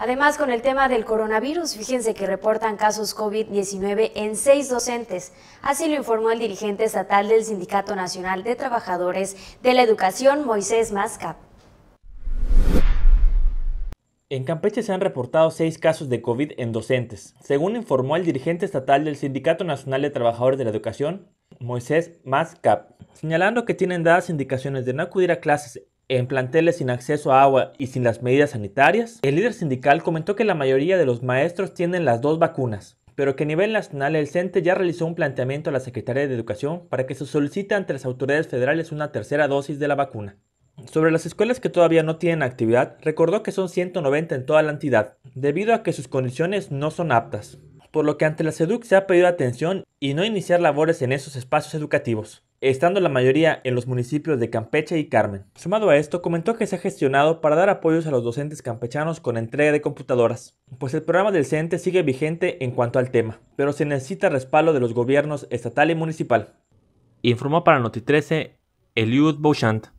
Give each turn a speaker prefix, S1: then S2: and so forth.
S1: Además, con el tema del coronavirus, fíjense que reportan casos COVID-19 en seis docentes. Así lo informó el dirigente estatal del Sindicato Nacional de Trabajadores de la Educación, Moisés Mascap.
S2: En Campeche se han reportado seis casos de COVID en docentes, según informó el dirigente estatal del Sindicato Nacional de Trabajadores de la Educación, Moisés Mascap, señalando que tienen dadas indicaciones de no acudir a clases en planteles sin acceso a agua y sin las medidas sanitarias, el líder sindical comentó que la mayoría de los maestros tienen las dos vacunas, pero que a nivel nacional el CENTE ya realizó un planteamiento a la Secretaría de Educación para que se solicite ante las autoridades federales una tercera dosis de la vacuna. Sobre las escuelas que todavía no tienen actividad, recordó que son 190 en toda la entidad, debido a que sus condiciones no son aptas, por lo que ante la SEDUC se ha pedido atención y no iniciar labores en esos espacios educativos estando la mayoría en los municipios de Campeche y Carmen. Sumado a esto, comentó que se ha gestionado para dar apoyos a los docentes campechanos con entrega de computadoras, pues el programa del CENTE sigue vigente en cuanto al tema, pero se necesita respaldo de los gobiernos estatal y municipal. Informó para Noti 13 Eliud Beauchamp.